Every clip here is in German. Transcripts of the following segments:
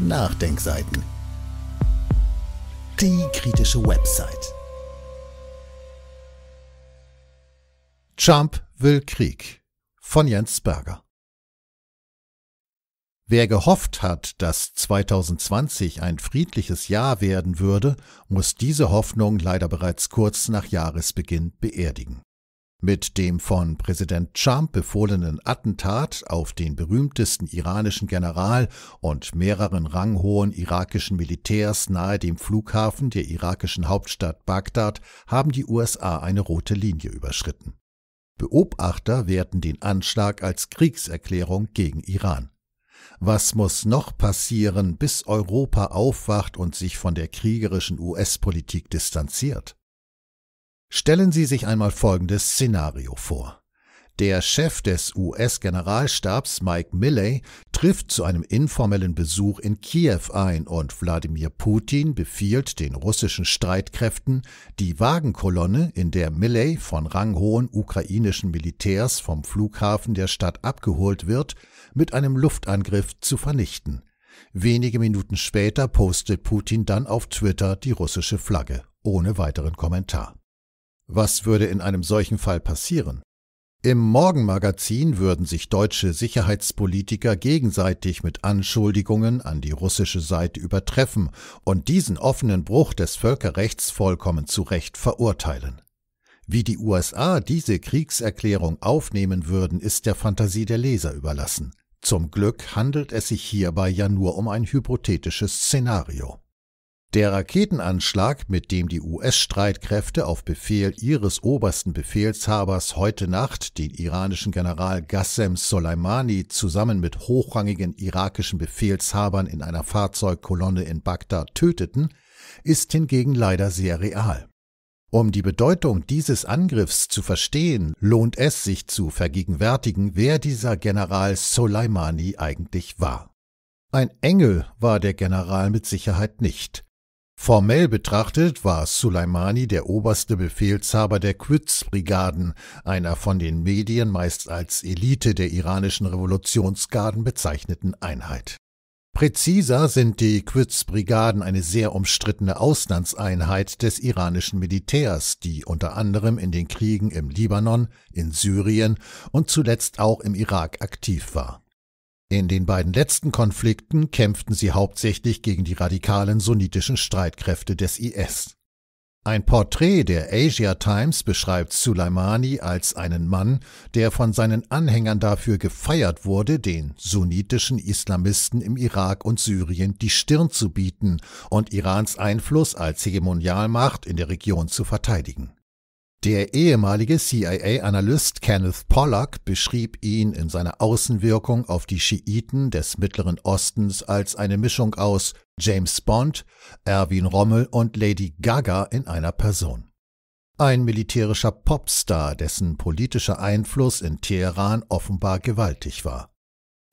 Nachdenkseiten. Die kritische Website. Trump will Krieg von Jens Berger. Wer gehofft hat, dass 2020 ein friedliches Jahr werden würde, muss diese Hoffnung leider bereits kurz nach Jahresbeginn beerdigen. Mit dem von Präsident Trump befohlenen Attentat auf den berühmtesten iranischen General und mehreren ranghohen irakischen Militärs nahe dem Flughafen der irakischen Hauptstadt Bagdad haben die USA eine rote Linie überschritten. Beobachter werten den Anschlag als Kriegserklärung gegen Iran. Was muss noch passieren, bis Europa aufwacht und sich von der kriegerischen US-Politik distanziert? Stellen Sie sich einmal folgendes Szenario vor. Der Chef des US-Generalstabs Mike Milley trifft zu einem informellen Besuch in Kiew ein und Wladimir Putin befiehlt den russischen Streitkräften, die Wagenkolonne, in der Milley von ranghohen ukrainischen Militärs vom Flughafen der Stadt abgeholt wird, mit einem Luftangriff zu vernichten. Wenige Minuten später postet Putin dann auf Twitter die russische Flagge, ohne weiteren Kommentar. Was würde in einem solchen Fall passieren? Im Morgenmagazin würden sich deutsche Sicherheitspolitiker gegenseitig mit Anschuldigungen an die russische Seite übertreffen und diesen offenen Bruch des Völkerrechts vollkommen zu Recht verurteilen. Wie die USA diese Kriegserklärung aufnehmen würden, ist der Fantasie der Leser überlassen. Zum Glück handelt es sich hierbei ja nur um ein hypothetisches Szenario. Der Raketenanschlag, mit dem die US-Streitkräfte auf Befehl ihres obersten Befehlshabers heute Nacht den iranischen General Gassem Soleimani zusammen mit hochrangigen irakischen Befehlshabern in einer Fahrzeugkolonne in Bagdad töteten, ist hingegen leider sehr real. Um die Bedeutung dieses Angriffs zu verstehen, lohnt es sich zu vergegenwärtigen, wer dieser General Soleimani eigentlich war. Ein Engel war der General mit Sicherheit nicht. Formell betrachtet war Suleimani der oberste Befehlshaber der Quds-Brigaden, einer von den Medien meist als Elite der iranischen Revolutionsgarden bezeichneten Einheit. Präziser sind die Quds-Brigaden eine sehr umstrittene Auslandseinheit des iranischen Militärs, die unter anderem in den Kriegen im Libanon, in Syrien und zuletzt auch im Irak aktiv war. In den beiden letzten Konflikten kämpften sie hauptsächlich gegen die radikalen sunnitischen Streitkräfte des IS. Ein Porträt der Asia Times beschreibt Suleimani als einen Mann, der von seinen Anhängern dafür gefeiert wurde, den sunnitischen Islamisten im Irak und Syrien die Stirn zu bieten und Irans Einfluss als Hegemonialmacht in der Region zu verteidigen. Der ehemalige CIA-Analyst Kenneth Pollack beschrieb ihn in seiner Außenwirkung auf die Schiiten des Mittleren Ostens als eine Mischung aus James Bond, Erwin Rommel und Lady Gaga in einer Person. Ein militärischer Popstar, dessen politischer Einfluss in Teheran offenbar gewaltig war.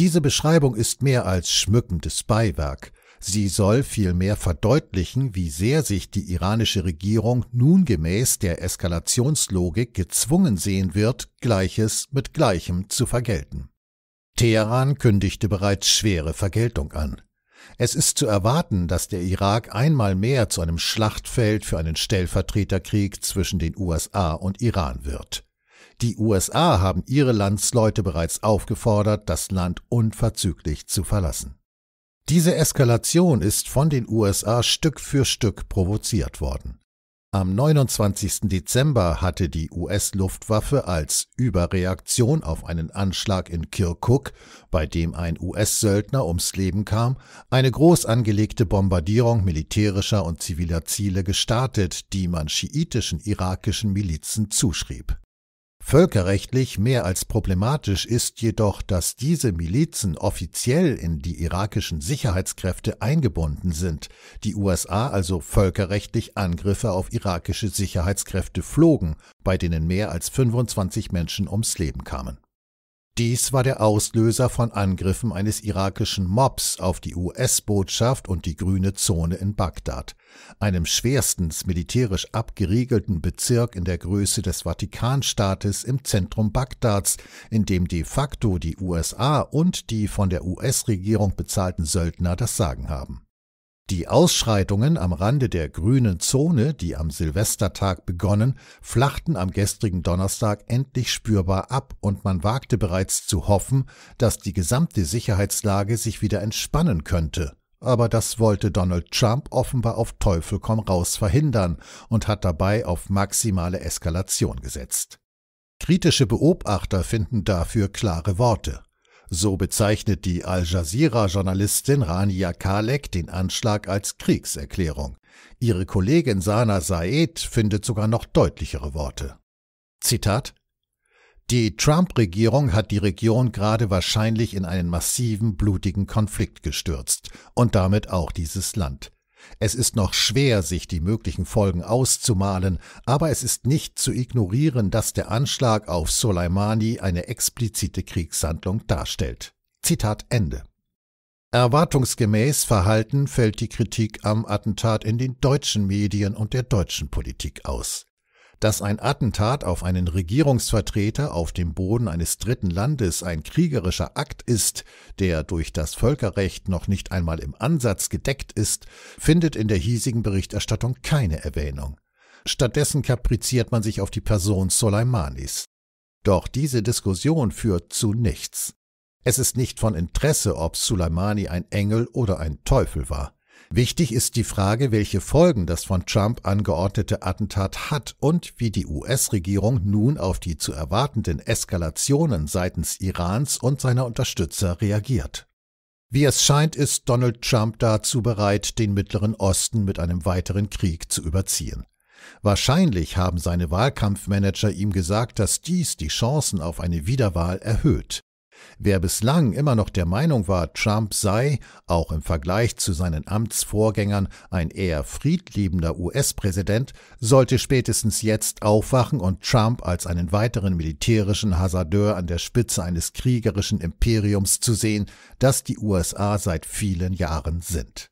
Diese Beschreibung ist mehr als schmückendes Beiwerk. Sie soll vielmehr verdeutlichen, wie sehr sich die iranische Regierung nun gemäß der Eskalationslogik gezwungen sehen wird, Gleiches mit Gleichem zu vergelten. Teheran kündigte bereits schwere Vergeltung an. Es ist zu erwarten, dass der Irak einmal mehr zu einem Schlachtfeld für einen Stellvertreterkrieg zwischen den USA und Iran wird. Die USA haben ihre Landsleute bereits aufgefordert, das Land unverzüglich zu verlassen. Diese Eskalation ist von den USA Stück für Stück provoziert worden. Am 29. Dezember hatte die US-Luftwaffe als Überreaktion auf einen Anschlag in Kirkuk, bei dem ein US-Söldner ums Leben kam, eine groß angelegte Bombardierung militärischer und ziviler Ziele gestartet, die man schiitischen irakischen Milizen zuschrieb Völkerrechtlich mehr als problematisch ist jedoch, dass diese Milizen offiziell in die irakischen Sicherheitskräfte eingebunden sind, die USA also völkerrechtlich Angriffe auf irakische Sicherheitskräfte flogen, bei denen mehr als 25 Menschen ums Leben kamen dies war der Auslöser von Angriffen eines irakischen Mobs auf die US-Botschaft und die grüne Zone in Bagdad, einem schwerstens militärisch abgeriegelten Bezirk in der Größe des Vatikanstaates im Zentrum Bagdads, in dem de facto die USA und die von der US-Regierung bezahlten Söldner das Sagen haben die Ausschreitungen am Rande der grünen Zone, die am Silvestertag begonnen, flachten am gestrigen Donnerstag endlich spürbar ab und man wagte bereits zu hoffen, dass die gesamte Sicherheitslage sich wieder entspannen könnte. Aber das wollte Donald Trump offenbar auf Teufel komm raus verhindern und hat dabei auf maximale Eskalation gesetzt. Kritische Beobachter finden dafür klare Worte. So bezeichnet die Al Jazeera-Journalistin Rania Kalek den Anschlag als Kriegserklärung. Ihre Kollegin Sana Saed findet sogar noch deutlichere Worte. Zitat Die Trump-Regierung hat die Region gerade wahrscheinlich in einen massiven, blutigen Konflikt gestürzt und damit auch dieses Land. Es ist noch schwer, sich die möglichen Folgen auszumalen, aber es ist nicht zu ignorieren, dass der Anschlag auf Soleimani eine explizite Kriegshandlung darstellt. Zitat Ende. Erwartungsgemäß verhalten fällt die Kritik am Attentat in den deutschen Medien und der deutschen Politik aus dass ein Attentat auf einen Regierungsvertreter auf dem Boden eines dritten Landes ein kriegerischer Akt ist, der durch das Völkerrecht noch nicht einmal im Ansatz gedeckt ist, findet in der hiesigen Berichterstattung keine Erwähnung. Stattdessen kapriziert man sich auf die Person Soleimanis. Doch diese Diskussion führt zu nichts. Es ist nicht von Interesse, ob Soleimani ein Engel oder ein Teufel war. Wichtig ist die Frage, welche Folgen das von Trump angeordnete Attentat hat und wie die US-Regierung nun auf die zu erwartenden Eskalationen seitens Irans und seiner Unterstützer reagiert. Wie es scheint, ist Donald Trump dazu bereit, den Mittleren Osten mit einem weiteren Krieg zu überziehen. Wahrscheinlich haben seine Wahlkampfmanager ihm gesagt, dass dies die Chancen auf eine Wiederwahl erhöht. Wer bislang immer noch der Meinung war, Trump sei, auch im Vergleich zu seinen Amtsvorgängern, ein eher friedliebender US-Präsident, sollte spätestens jetzt aufwachen und Trump als einen weiteren militärischen Hasardeur an der Spitze eines kriegerischen Imperiums zu sehen, das die USA seit vielen Jahren sind.